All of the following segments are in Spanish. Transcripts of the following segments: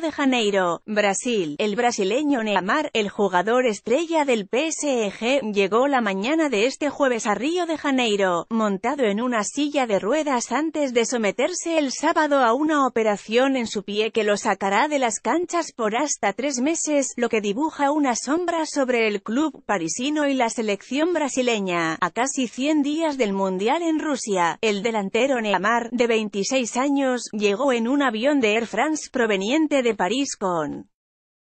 de Janeiro, Brasil. El brasileño Neymar, el jugador estrella del PSG, llegó la mañana de este jueves a Río de Janeiro, montado en una silla de ruedas antes de someterse el sábado a una operación en su pie que lo sacará de las canchas por hasta tres meses, lo que dibuja una sombra sobre el club parisino y la selección brasileña. A casi 100 días del Mundial en Rusia, el delantero Neymar, de 26 años, llegó en un avión de Air France proveniente de París con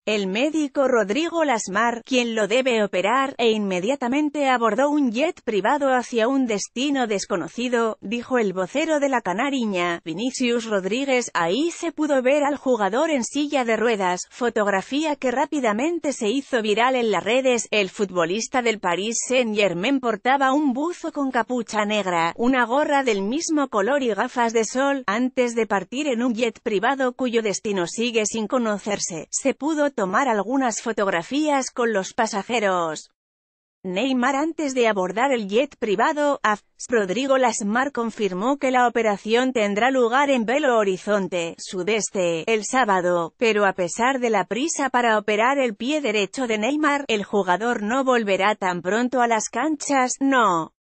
el médico Rodrigo Lasmar, quien lo debe operar, e inmediatamente abordó un jet privado hacia un destino desconocido, dijo el vocero de la Canariña, Vinicius Rodríguez. Ahí se pudo ver al jugador en silla de ruedas, fotografía que rápidamente se hizo viral en las redes. El futbolista del Paris Saint-Germain portaba un buzo con capucha negra, una gorra del mismo color y gafas de sol, antes de partir en un jet privado cuyo destino sigue sin conocerse. Se pudo tomar algunas fotografías con los pasajeros. Neymar antes de abordar el jet privado, AFS Rodrigo Lasmar confirmó que la operación tendrá lugar en Belo Horizonte, sudeste, el sábado, pero a pesar de la prisa para operar el pie derecho de Neymar, el jugador no volverá tan pronto a las canchas, no.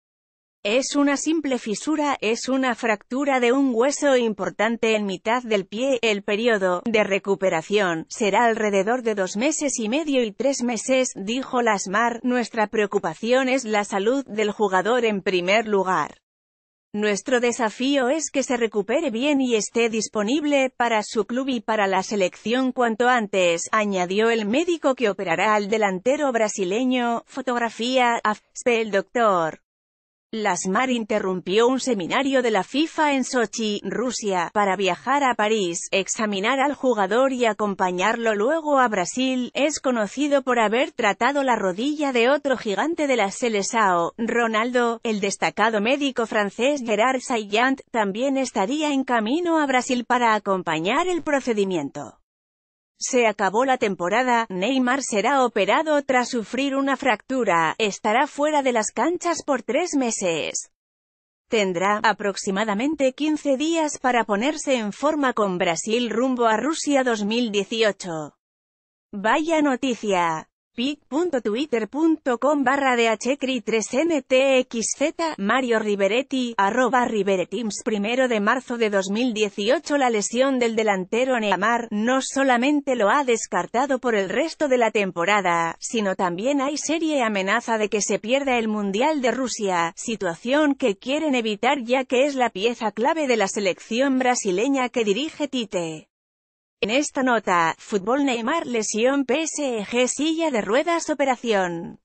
Es una simple fisura, es una fractura de un hueso importante en mitad del pie. El periodo de recuperación será alrededor de dos meses y medio y tres meses, dijo Lasmar. Nuestra preocupación es la salud del jugador en primer lugar. Nuestro desafío es que se recupere bien y esté disponible para su club y para la selección cuanto antes, añadió el médico que operará al delantero brasileño, fotografía, AFP el doctor. Lasmar interrumpió un seminario de la FIFA en Sochi, Rusia, para viajar a París, examinar al jugador y acompañarlo luego a Brasil. Es conocido por haber tratado la rodilla de otro gigante de la Seleção, Ronaldo. El destacado médico francés Gerard Sayant también estaría en camino a Brasil para acompañar el procedimiento. Se acabó la temporada, Neymar será operado tras sufrir una fractura, estará fuera de las canchas por tres meses. Tendrá, aproximadamente 15 días para ponerse en forma con Brasil rumbo a Rusia 2018. Vaya noticia pic.twitter.com barra dhcri 3 ntxz Mario Riveretti, arroba Riveretims primero de marzo de 2018 La lesión del delantero Neymar, no solamente lo ha descartado por el resto de la temporada, sino también hay serie amenaza de que se pierda el Mundial de Rusia, situación que quieren evitar ya que es la pieza clave de la selección brasileña que dirige Tite. En esta nota, fútbol Neymar lesión PSG silla de ruedas operación.